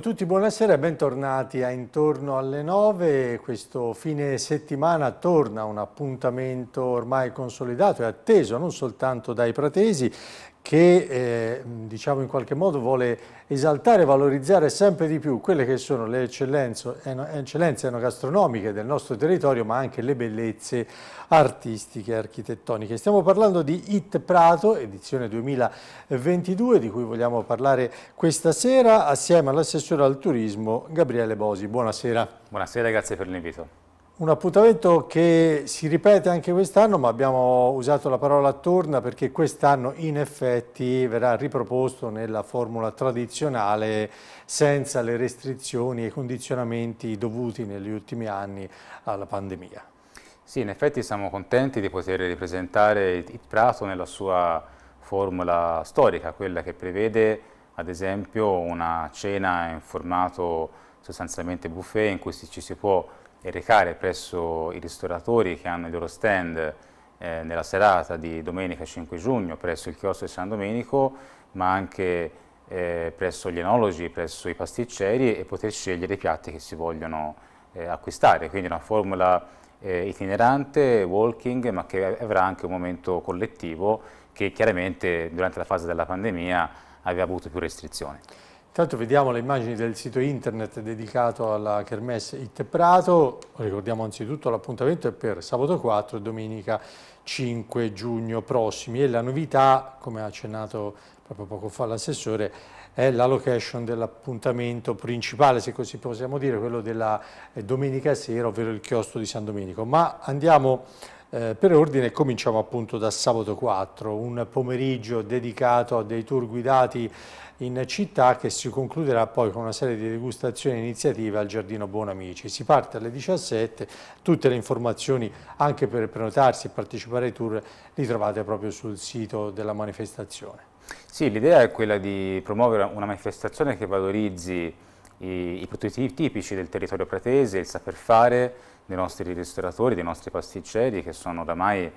voi tutti, buonasera e bentornati a Intorno alle 9. Questo fine settimana torna un appuntamento ormai consolidato e atteso non soltanto dai pratesi che eh, diciamo in qualche modo vuole esaltare e valorizzare sempre di più quelle che sono le eccellenze, enogastronomiche del nostro territorio, ma anche le bellezze artistiche e architettoniche. Stiamo parlando di IT Prato, edizione 2022, di cui vogliamo parlare questa sera, assieme all'assessore al turismo Gabriele Bosi. Buonasera. Buonasera, e grazie per l'invito. Un appuntamento che si ripete anche quest'anno, ma abbiamo usato la parola torna perché quest'anno in effetti verrà riproposto nella formula tradizionale senza le restrizioni e condizionamenti dovuti negli ultimi anni alla pandemia. Sì, in effetti siamo contenti di poter ripresentare il Prato nella sua formula storica, quella che prevede ad esempio una cena in formato sostanzialmente buffet in cui ci si può e recare presso i ristoratori che hanno i loro stand eh, nella serata di domenica 5 giugno presso il chiosco di San Domenico, ma anche eh, presso gli enologi, presso i pasticceri e poter scegliere i piatti che si vogliono eh, acquistare. Quindi una formula eh, itinerante, walking, ma che avrà anche un momento collettivo che chiaramente durante la fase della pandemia aveva avuto più restrizioni. Intanto vediamo le immagini del sito internet dedicato alla Kermesse It Prato, ricordiamo anzitutto l'appuntamento è per sabato 4 e domenica 5 giugno prossimi e la novità, come ha accennato proprio poco fa l'assessore, è la location dell'appuntamento principale, se così possiamo dire, quello della eh, domenica sera, ovvero il chiostro di San Domenico. Ma andiamo eh, per ordine cominciamo appunto da sabato 4, un pomeriggio dedicato a dei tour guidati in città che si concluderà poi con una serie di degustazioni e iniziative al Giardino Buonamici. Si parte alle 17, tutte le informazioni anche per prenotarsi e partecipare ai tour li trovate proprio sul sito della manifestazione. Sì, l'idea è quella di promuovere una manifestazione che valorizzi i, i prodotti tipici del territorio pratese, il saper fare, dei nostri ristoratori, dei nostri pasticceri che sono oramai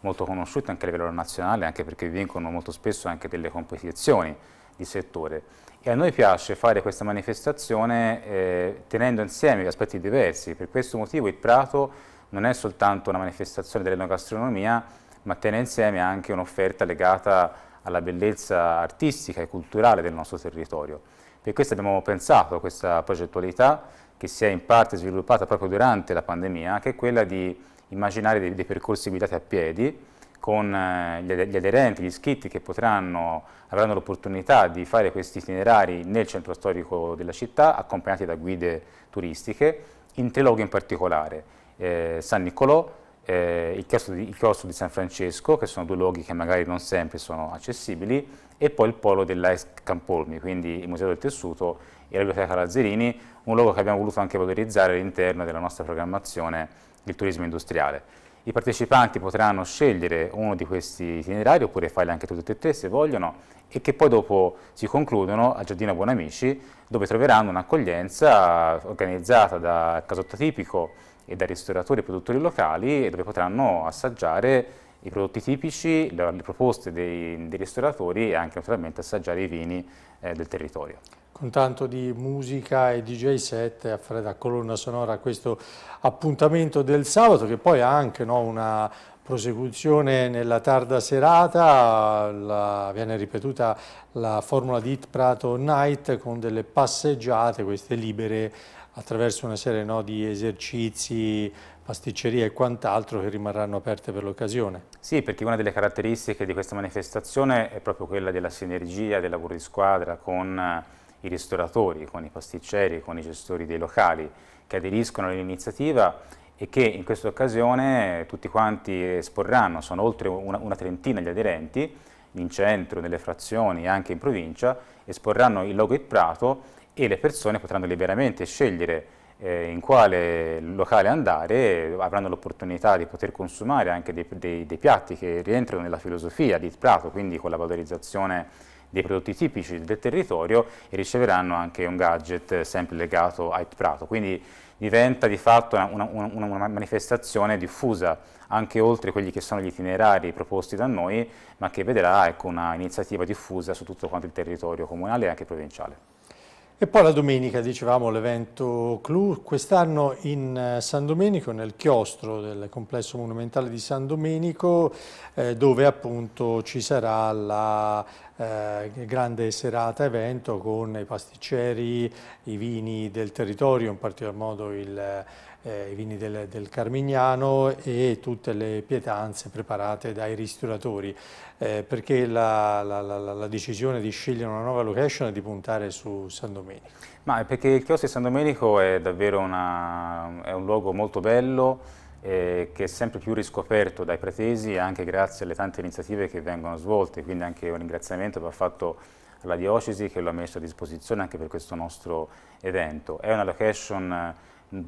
molto conosciuti anche a livello nazionale, anche perché vincono molto spesso anche delle competizioni di settore. E a noi piace fare questa manifestazione eh, tenendo insieme gli aspetti diversi, per questo motivo il Prato non è soltanto una manifestazione dell'enogastronomia, ma tiene insieme anche un'offerta legata alla bellezza artistica e culturale del nostro territorio. Per questo abbiamo pensato a questa progettualità che si è in parte sviluppata proprio durante la pandemia, che è quella di immaginare dei, dei percorsi guidati a piedi con eh, gli aderenti, gli iscritti che potranno, avranno l'opportunità di fare questi itinerari nel centro storico della città, accompagnati da guide turistiche, in tre luoghi in particolare, eh, San Niccolò, eh, il, chiostro di, il, chiostro di, San Francesco, che sono due luoghi che magari non sempre sono accessibili, e poi il polo della Campolmi, quindi il Museo del Tessuto e la Biblioteca Lazzarini, un luogo che abbiamo voluto anche valorizzare all'interno della nostra programmazione del turismo industriale. I partecipanti potranno scegliere uno di questi itinerari oppure farli anche tutti e tre se vogliono e che poi dopo si concludono al Giardino Buonamici dove troveranno un'accoglienza organizzata da Casotto Tipico, e dai ristoratori e produttori locali dove potranno assaggiare i prodotti tipici, le, le proposte dei, dei, ristoratori e anche naturalmente assaggiare i vini eh, del territorio con tanto di musica e DJ set a fare da colonna sonora questo appuntamento del sabato che poi ha anche no, una, Prosecuzione nella tarda serata, la, viene ripetuta la formula di It Prato Night con delle passeggiate, queste libere attraverso una serie no, di esercizi, pasticceria e quant'altro che rimarranno aperte per l'occasione. Sì, perché una delle caratteristiche di questa manifestazione è proprio quella della sinergia, del lavoro di squadra con eh, i ristoratori, con i pasticceri, con i gestori dei locali che aderiscono all'iniziativa e che in questa occasione tutti quanti esporranno, sono oltre una, una trentina gli aderenti, in centro, nelle frazioni e anche in provincia, esporranno il logo It Prato e le persone potranno liberamente scegliere eh, in quale locale andare, avranno l'opportunità di poter consumare anche dei, dei, dei, piatti che rientrano nella filosofia di It Prato, quindi con la valorizzazione dei prodotti tipici del territorio e riceveranno anche un gadget sempre legato a It Prato. Quindi diventa di fatto una, una, una, manifestazione diffusa anche oltre quelli che sono gli itinerari proposti da noi, ma che vedrà ecco, un'iniziativa diffusa su tutto quanto il territorio comunale e anche provinciale. E poi la domenica, dicevamo, l'evento Clou, quest'anno in eh, San Domenico, nel chiostro del complesso monumentale di San Domenico, eh, dove appunto ci sarà la eh, grande serata evento con i pasticceri, i vini del territorio, in particolar modo il eh, i vini del, del, Carmignano e tutte le pietanze preparate dai ristoratori, eh, perché la, la, la, la, decisione di scegliere una nuova location è di puntare su San Domenico. Ma è perché il chiostro di San Domenico è davvero una, è un luogo molto bello, eh, che è sempre più riscoperto dai pretesi anche grazie alle tante iniziative che vengono svolte, quindi anche un ringraziamento va fatto alla diocesi che lo ha messo a disposizione anche per questo nostro evento. È una location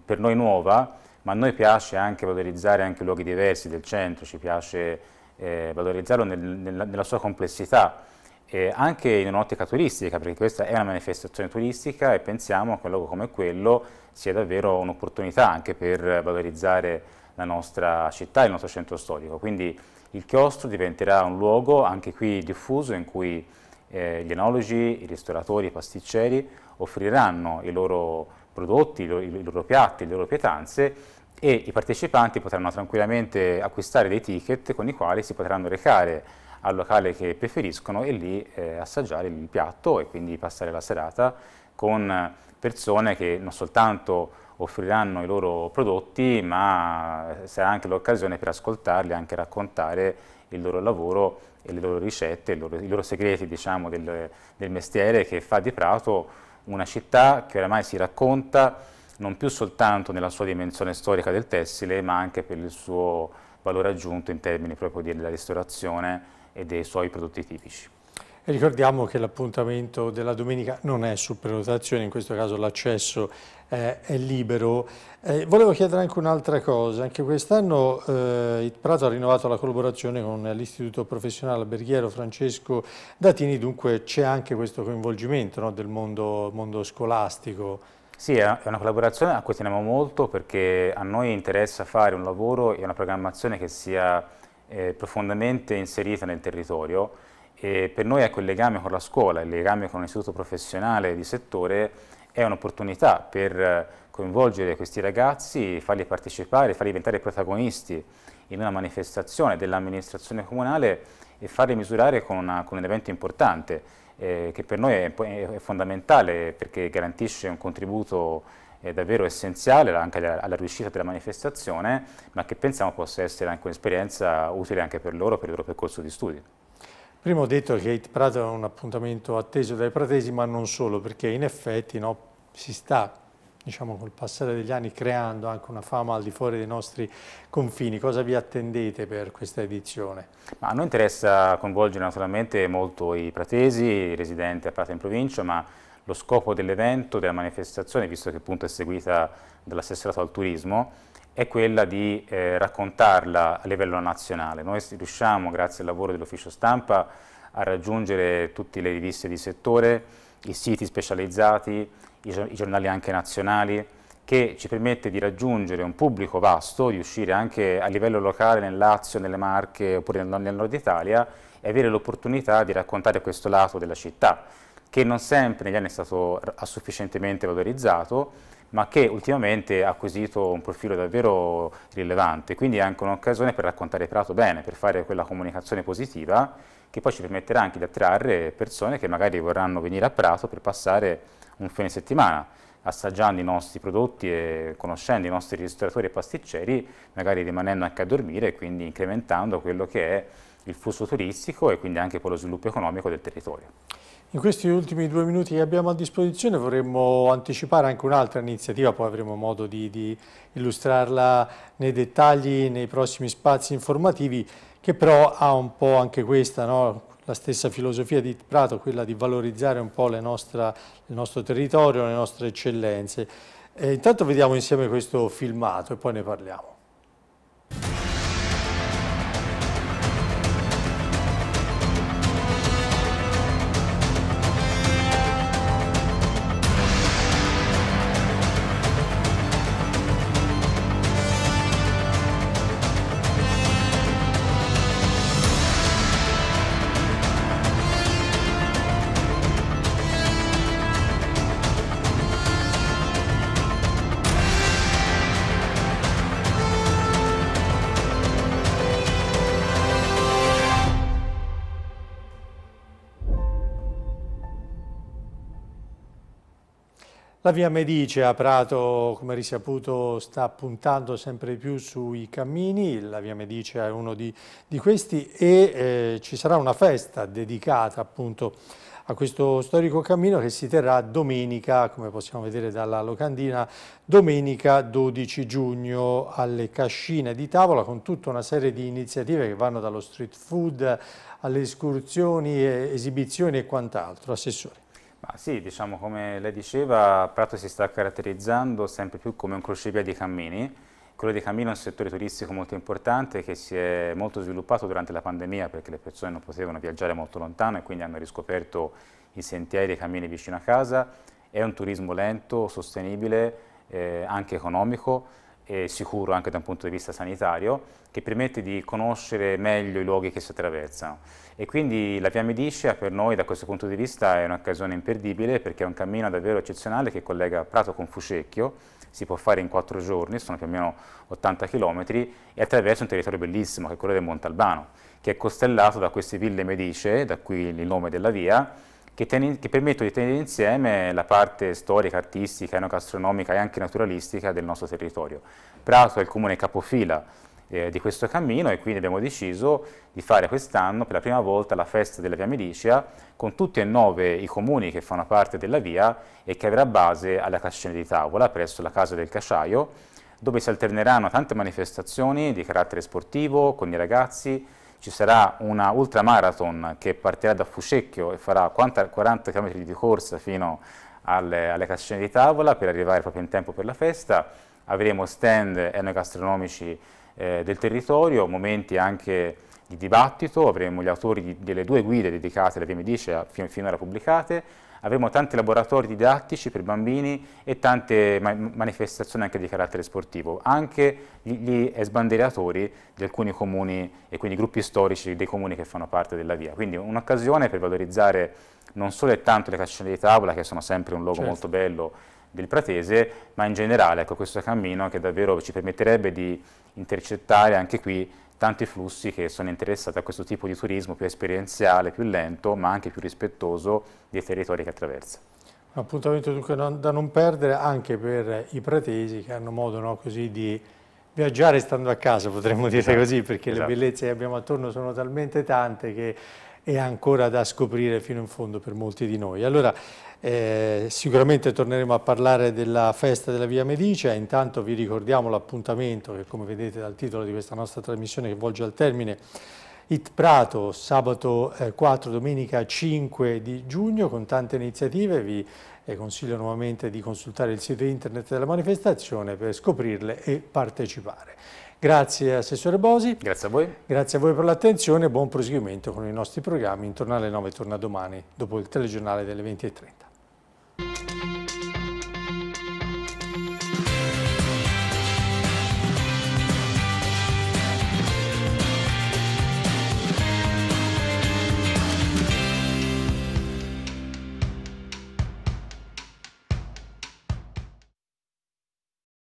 per noi nuova, ma a noi piace anche valorizzare anche luoghi diversi del centro, ci piace eh, valorizzarlo nel, nella, nella, sua complessità, eh, anche in un'ottica turistica, perché questa è una manifestazione turistica e pensiamo che un luogo come quello sia davvero un'opportunità anche per valorizzare la nostra città il nostro centro storico. Quindi il chiostro diventerà un luogo anche qui diffuso in cui eh, gli enologi, i ristoratori, i pasticceri offriranno i loro prodotti, i loro, piatti, le loro pietanze e i partecipanti potranno tranquillamente acquistare dei ticket con i quali si potranno recare al locale che preferiscono e lì eh, assaggiare il piatto e quindi passare la serata con persone che non soltanto offriranno i loro prodotti ma eh, sarà anche l'occasione per ascoltarli, anche raccontare il loro lavoro e le loro ricette, i loro, i loro segreti diciamo, del, del mestiere che fa di Prato una città che oramai si racconta non più soltanto nella sua dimensione storica del tessile, ma anche per il suo valore aggiunto in termini proprio della ristorazione e dei suoi prodotti tipici ricordiamo che l'appuntamento della domenica non è su prenotazione, in questo caso l'accesso eh, è libero. Eh, volevo chiedere anche un'altra cosa, anche quest'anno eh, il Prato ha rinnovato la collaborazione con l'Istituto Professionale Alberghiero Francesco Datini, dunque c'è anche questo coinvolgimento no, del mondo, mondo scolastico. Sì, è una collaborazione a cui teniamo molto perché a noi interessa fare un lavoro e una programmazione che sia eh, profondamente inserita nel territorio e per noi ecco, il legame con la scuola, il legame con un istituto professionale di settore è un'opportunità per eh, coinvolgere questi ragazzi, farli partecipare, farli diventare protagonisti in una manifestazione dell'amministrazione comunale e farli misurare con, una, con un evento importante eh, che per noi è, è, fondamentale perché garantisce un contributo eh, davvero essenziale anche alla, alla, riuscita della manifestazione ma che pensiamo possa essere anche un'esperienza utile anche per loro, per il loro percorso di studio. Prima ho detto che Hate Prato è un appuntamento atteso dai pratesi, ma non solo, perché in effetti no, si sta, diciamo, col passare degli anni creando anche una fama al di fuori dei nostri confini. Cosa vi attendete per questa edizione? Ma a noi interessa coinvolgere naturalmente molto i pratesi, i residenti a Prato in provincia, ma lo scopo dell'evento, della manifestazione, visto che appunto è seguita dall'assessorato al turismo, è quella di eh, raccontarla a livello nazionale. Noi riusciamo, grazie al lavoro dell'ufficio stampa, a raggiungere tutte le riviste di settore, i siti specializzati, i, i giornali anche nazionali, che ci permette di raggiungere un pubblico vasto, di uscire anche a livello locale nel Lazio, nelle Marche oppure nel, nel nord Italia e avere l'opportunità di raccontare questo lato della città, che non sempre negli anni è stato sufficientemente valorizzato ma che ultimamente ha acquisito un profilo davvero rilevante, quindi è anche un'occasione per raccontare Prato bene, per fare quella comunicazione positiva che poi ci permetterà anche di attrarre persone che magari vorranno venire a Prato per passare un fine settimana, assaggiando i nostri prodotti e conoscendo i nostri ristoratori e pasticceri, magari rimanendo anche a dormire e quindi incrementando quello che è il flusso turistico e quindi anche poi lo sviluppo economico del territorio. In questi ultimi due minuti che abbiamo a disposizione vorremmo anticipare anche un'altra iniziativa, poi avremo modo di, di, illustrarla nei dettagli, nei prossimi spazi informativi, che però ha un po' anche questa, no? la stessa filosofia di Prato, quella di valorizzare un po' nostra, il nostro territorio, le nostre eccellenze. E eh, intanto vediamo insieme questo filmato e poi ne parliamo. La via Medice a Prato, come risaputo, sta puntando sempre più sui cammini, la via Medice è uno di, di questi e eh, ci sarà una festa dedicata appunto a questo storico cammino che si terrà domenica, come possiamo vedere dalla locandina, domenica 12 giugno alle cascine di tavola con tutta una serie di iniziative che vanno dallo street food alle escursioni, esibizioni e quant'altro. Assessore. Ma sì, diciamo come lei diceva, Prato si sta caratterizzando sempre più come un crocevia di cammini. Quello dei cammini è un settore turistico molto importante che si è molto sviluppato durante la pandemia perché le persone non potevano viaggiare molto lontano e quindi hanno riscoperto i sentieri e i cammini vicino a casa. È un turismo lento, sostenibile, eh, anche economico sicuro anche da un punto di vista sanitario, che permette di conoscere meglio i luoghi che si attraversano. E quindi la Via Medicea per noi da questo punto di vista è un'occasione imperdibile perché è un cammino davvero eccezionale che collega Prato con Fucecchio, si può fare in quattro giorni, sono più o meno 80 km, e attraverso un territorio bellissimo che è quello del Montalbano, che è costellato da queste ville Medicee, da qui il nome della via, che, che permettono di tenere insieme la parte storica, artistica, enogastronomica e anche naturalistica del nostro territorio. Prato è il comune capofila eh, di questo cammino e quindi abbiamo deciso di fare quest'anno per la prima volta la festa della Via Medicea con tutti e nove i comuni che fanno parte della via e che avrà base alla Cascina di Tavola presso la Casa del Casciaio dove si alterneranno tante manifestazioni di carattere sportivo con i ragazzi, ci sarà una ultramarathon che partirà da Fuscecchio e farà 40 km di corsa fino alle, alle cascine di tavola per arrivare proprio in tempo per la festa, avremo stand enogastronomici eh, del territorio, momenti anche di dibattito, avremo gli autori di, delle due guide dedicate alle PM10 fino, finora pubblicate, avremo tanti laboratori didattici per bambini e tante ma manifestazioni anche di carattere sportivo, anche gli, esbandieratori di alcuni comuni e quindi gruppi storici dei comuni che fanno parte della via. Quindi un'occasione per valorizzare non solo e tanto le cacciatori di tavola, che sono sempre un luogo certo. molto bello del Pratese, ma in generale ecco, questo cammino che davvero ci permetterebbe di intercettare anche qui tanti flussi che sono interessati a questo tipo di turismo più esperienziale, più lento, ma anche più rispettoso dei territori che attraversa. Un appuntamento dunque da non perdere anche per i pratesi che hanno modo no, così, di viaggiare stando a casa, potremmo dire esatto, così, perché esatto. le bellezze che abbiamo attorno sono talmente tante che è ancora da scoprire fino in fondo per molti di noi. Allora, eh, sicuramente torneremo a parlare della festa della Via Medicea, intanto vi ricordiamo l'appuntamento che come vedete dal titolo di questa nostra trasmissione che volge al termine It Prato, sabato eh, 4, domenica 5 di giugno, con tante iniziative, vi eh, consiglio nuovamente di consultare il sito internet della manifestazione per scoprirle e partecipare. Grazie Assessore Bosi. Grazie a voi. Grazie a voi per l'attenzione e buon proseguimento con i nostri programmi. Intorno alle 9 torna domani dopo il telegiornale delle 20.30.